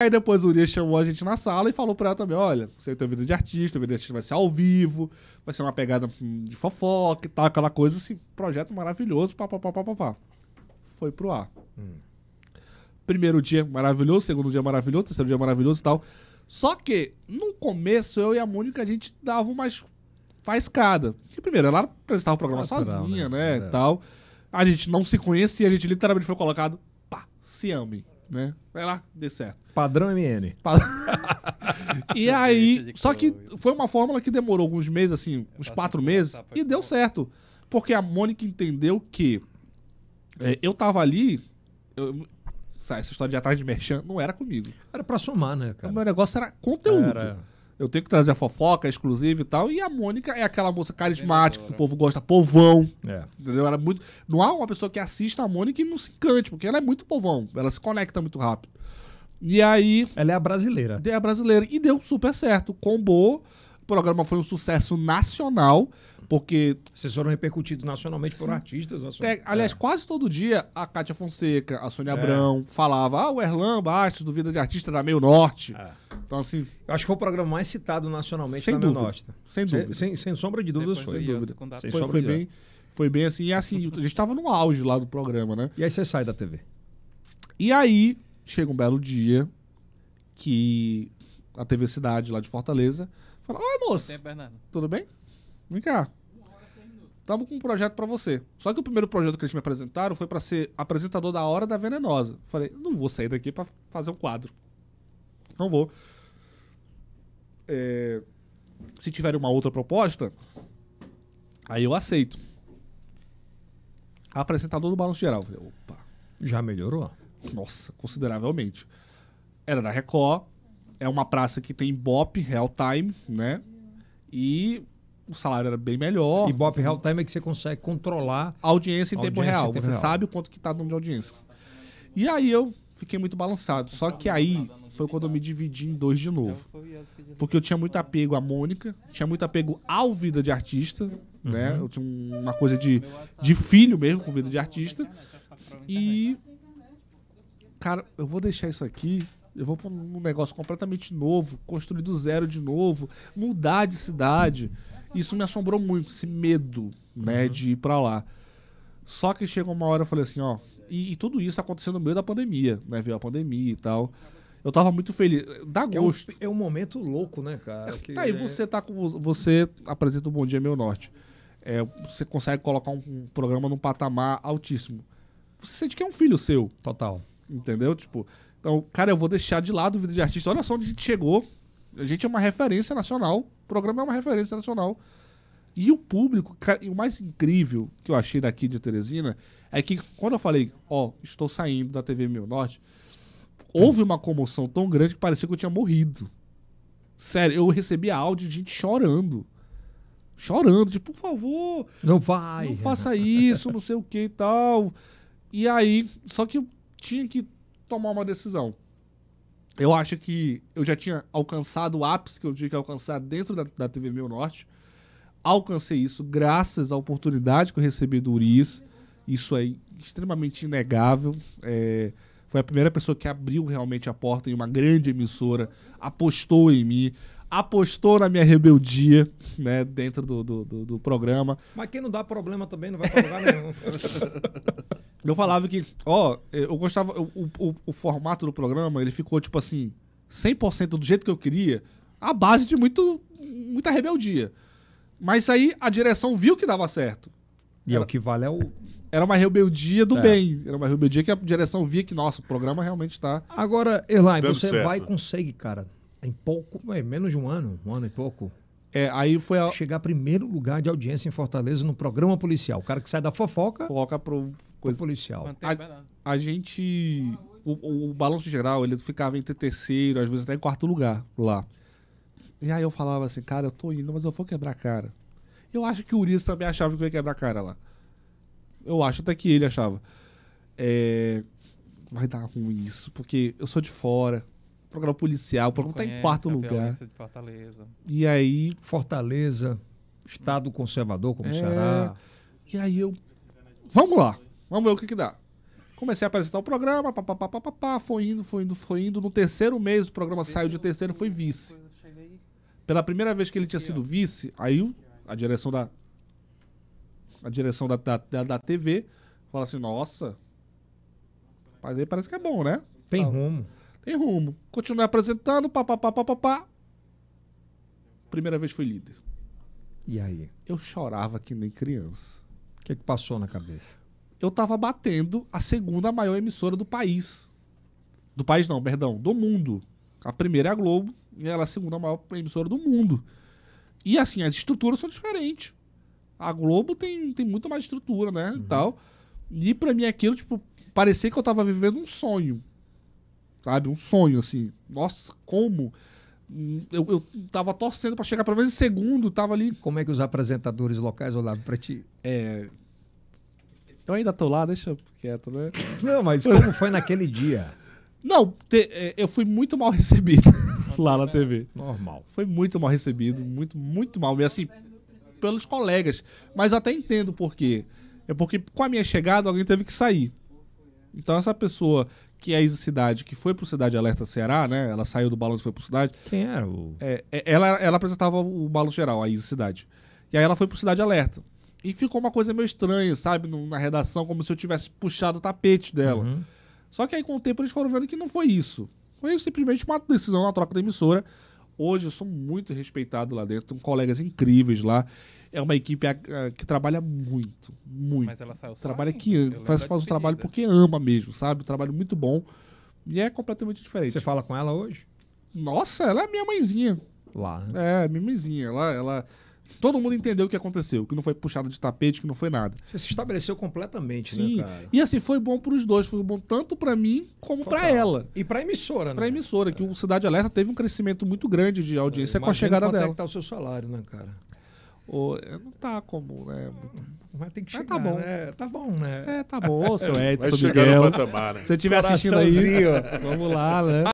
Aí depois o Urias chamou a gente na sala e falou pra ela também: olha, você tem vida de artista, a vida de artista vai ser ao vivo, vai ser uma pegada de fofoca e tal, aquela coisa, assim, projeto maravilhoso, papapá, papapá. Foi pro ar. Hum. Primeiro dia maravilhoso, segundo dia maravilhoso, terceiro dia maravilhoso e tal. Só que, no começo, eu e a Mônica, a gente dava umas faiscada. Porque, primeiro, ela apresentava o programa Natural, né? sozinha, né? né é. tal. A gente não se conhecia, a gente literalmente foi colocado, pá, se amem né? Vai lá, dê certo. Padrão MN. e aí, só que foi uma fórmula que demorou alguns meses, assim, uns tá quatro meses, e deu certo. Porque a Mônica entendeu que é, eu tava ali. Eu, sabe, essa história de atrás de merchan não era comigo. Era para somar, né, cara? O meu negócio era conteúdo. Era... Eu tenho que trazer a fofoca exclusiva e tal. E a Mônica é aquela moça carismática que o povo gosta, povão. É. Entendeu? Ela é muito. Não há uma pessoa que assista a Mônica e não se encante, porque ela é muito povão. Ela se conecta muito rápido. E aí. Ela é a brasileira. É a brasileira. E deu super certo. Combou. O programa foi um sucesso nacional, porque. Vocês foram repercutidos nacionalmente Sim. por artistas É, aliás, é. quase todo dia a Cátia Fonseca, a Sônia é. Abrão falava: ah, o Erlan Bastos do Vida de Artista da meio norte. É. Então, assim. Eu acho que foi é o programa mais citado nacionalmente sem na dúvida, Norte. Sem dúvida. Sem, sem sombra de dúvidas foi. Sem dúvida. Sem foi, foi bem, foi bem assim. E assim, a gente estava no auge lá do programa, né? E aí você sai da TV. E aí, chega um belo dia que a TV Cidade lá de Fortaleza fala: Oi, moço. Tudo bem? Vem cá. Tava com um projeto para você. Só que o primeiro projeto que eles me apresentaram foi para ser apresentador da Hora da Venenosa. Falei, não vou sair daqui para fazer um quadro. Não vou é, se tiver uma outra proposta, aí eu aceito. Apresentador do Balanço Geral. Falei, opa. Já melhorou? Nossa, consideravelmente. Era da Record, é uma praça que tem Bop, Real Time, né? E o salário era bem melhor. E Bop Real Time é que você consegue controlar a audiência em a tempo audiência real. Em tempo você real. sabe o quanto que tá dando de audiência. E aí eu fiquei muito balançado. Só que aí foi quando eu me dividi em dois de novo. Porque eu tinha muito apego à Mônica, tinha muito apego ao Vida de Artista, uhum. né? Eu tinha uma coisa de, de filho mesmo com Vida de Artista. E. Cara, eu vou deixar isso aqui. Eu vou pra um negócio completamente novo, construir do zero de novo, mudar de cidade. Isso me assombrou muito, esse medo, né, uhum. de ir pra lá. Só que chegou uma hora eu falei assim, ó, e, e, tudo isso aconteceu no meio da pandemia, né? Veio a pandemia e tal. Eu tava muito feliz. Dá gosto. É um, é um momento louco, né, cara? É, que tá, e é você tá com. Você apresenta o Bom Dia Meu Norte. É, você consegue colocar um, um, programa num patamar altíssimo. Você sente que é um filho seu. Total. Entendeu? Tipo, então, cara, eu vou deixar de lado o vídeo de artista. Olha só onde a gente chegou. A gente é uma referência nacional. O programa é uma referência nacional. E o público, cara, e o mais incrível que eu achei daqui de Teresina é que quando eu falei, ó, oh, estou saindo da TV Meu Norte, houve uma comoção tão grande que parecia que eu tinha morrido. Sério, eu recebia áudio de gente chorando. Chorando, de tipo, por favor. Não vai. Não faça isso, não sei o que e tal. E aí, só que eu tinha que tomar uma decisão. Eu acho que eu já tinha alcançado o ápice que eu tinha que alcançar dentro da, da TV Meu Norte. Alcancei isso graças à oportunidade que eu recebi do Uris. Isso é extremamente inegável. É, foi a primeira pessoa que abriu realmente a porta em uma grande emissora, apostou em mim, apostou na minha rebeldia, né, dentro do, do, do, do programa. Mas quem não dá problema também não vai provar nenhum. eu falava que, ó, eu gostava, o, o, o formato do programa, ele ficou tipo assim, 100% do jeito que eu queria, à base de muito, muita rebeldia. Mas aí a direção viu que dava certo. E é Era... é o que vale é o era uma rebeldia do é. bem. Era uma rebeldia que a direção via que, nossa, o programa realmente está. Agora, Elaine, você certo. vai e consegue, cara, em pouco, é, menos de um ano, um ano e pouco. É, aí foi a... Chegar primeiro lugar de audiência em Fortaleza no programa policial. O cara que sai da fofoca. Foca pro, coisa... pro policial. A, a gente. O, o balanço geral, ele ficava entre terceiro, às vezes até em quarto lugar lá. E aí eu falava assim, cara, eu tô indo, mas eu vou quebrar a cara. Eu acho que o Urias também achava que eu ia quebrar a cara lá. Eu acho até que ele achava. É, vai dar ruim isso, porque eu sou de fora. programa policial, o programa está em quarto lugar. É e aí. Fortaleza, Estado conservador como é, Ceará. E aí eu. Vamos lá, vamos ver o que, que dá. Comecei a apresentar o programa, pá, pá, pá, pá, pá, pá, foi indo, foi indo, foi indo. No terceiro mês o programa saiu de terceiro foi vice. Pela primeira vez que ele tinha sido vice, aí a direção da a direção da, da, da, TV fala assim: nossa, mas aí parece que é bom, né? Tem rumo. Tem rumo. Continuei apresentando, papapá, papapá. Primeira vez fui líder. E aí? Eu chorava que nem criança. O que, que passou na cabeça? Eu tava batendo a segunda maior emissora do país. Do país não, perdão, do mundo. A primeira é a Globo e ela é a segunda maior emissora do mundo. E assim, as estruturas são diferentes. A Globo tem, tem muito mais estrutura, né? Uhum. E tal. E pra mim aquilo, tipo, parecia que eu tava vivendo um sonho. Sabe? Um sonho, assim. Nossa, como? Eu, eu tava torcendo para chegar pelo menos em segundo, tava ali. Como é que os apresentadores locais olhavam pra ti? É. Eu ainda tô lá, deixa quieto, né? Não, mas como foi naquele dia? Não, te, é, eu fui muito mal recebido lá tá na TV. Normal. Foi muito mal recebido, é. muito, muito mal. E assim, pelos colegas. Mas eu até entendo por quê. É porque com a minha chegada alguém teve que sair. Então essa pessoa que é ex-cidade, que foi pro Cidade Alerta Ceará, né? Ela saiu do balanço e foi pro Cidade. Quem era o... É, é ela, ela apresentava o balanço geral, a ex-cidade. E aí ela foi pro Cidade Alerta. E ficou uma coisa meio estranha, sabe? Na redação, como se eu tivesse puxado o tapete dela. Uhum. Só que aí, com o tempo, eles foram vendo que não foi isso. Foi simplesmente uma decisão na troca da emissora Hoje eu sou muito respeitado lá dentro, com colegas incríveis lá. É uma equipe a, a, que trabalha muito, muito. Mas ela saiu Trabalha que faz, faz o trabalho porque ama mesmo, sabe? Um trabalho muito bom. E é completamente diferente. Você fala com ela hoje? Nossa, ela é minha mãezinha. Lá. Né? É, minha mãezinha. Ela, ela Todo mundo entendeu o que aconteceu, que não foi puxado de tapete, que não foi nada. Você se estabeleceu completamente, né, Sim. né, cara? E assim, foi bom para os dois. Foi bom tanto para mim como para ela. E para a emissora, né? Para a emissora, é. que o é. Cidade Alerta teve um crescimento muito grande de audiência é, com a chegada é dela. Mas é que tá o seu salário, né, cara? Ou, é, não tá como, né? Mas tem que ah, tá chegar, Mas tá bom. né? Tá bom, né? É, tá bom, seu Edson, Vai chegar Miguel. no patamar, né? Se você estiver assistindo aí, vamos lá, né?